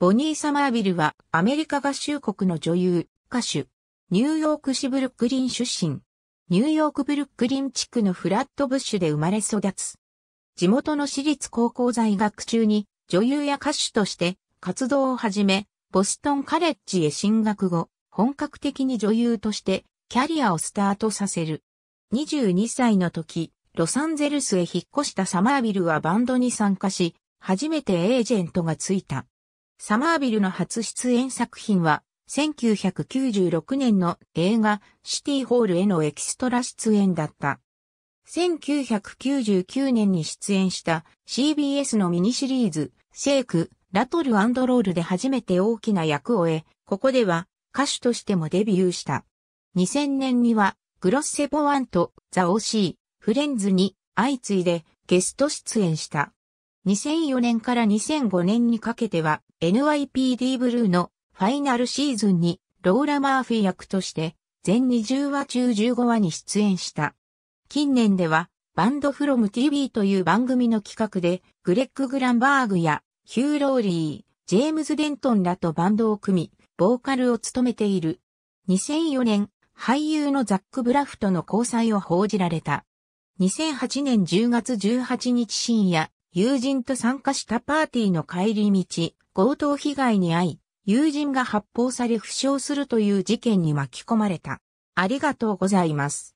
ボニー・サマービルはアメリカ合衆国の女優、歌手、ニューヨーク市ブルックリン出身。ニューヨークブルックリン地区のフラットブッシュで生まれ育つ。地元の私立高校在学中に女優や歌手として活動を始め、ボストンカレッジへ進学後、本格的に女優としてキャリアをスタートさせる。22歳の時、ロサンゼルスへ引っ越したサマービルはバンドに参加し、初めてエージェントがついた。サマービルの初出演作品は、1996年の映画シティホールへのエキストラ出演だった。1999年に出演した CBS のミニシリーズ、シェイク、ラトルロールで初めて大きな役を得、ここでは歌手としてもデビューした。2000年には、グロッセボワンとザ・オシー、フレンズに相次いでゲスト出演した。2004年から2005年にかけては NYPD ブルーのファイナルシーズンにローラ・マーフィー役として全20話中15話に出演した。近年ではバンドフロム TV という番組の企画でグレッグ・グランバーグやヒュー・ローリー、ジェームズ・デントンらとバンドを組み、ボーカルを務めている。2004年、俳優のザック・ブラフとの交際を報じられた。2008年10月18日深夜、友人と参加したパーティーの帰り道、強盗被害に遭い、友人が発砲され負傷するという事件に巻き込まれた。ありがとうございます。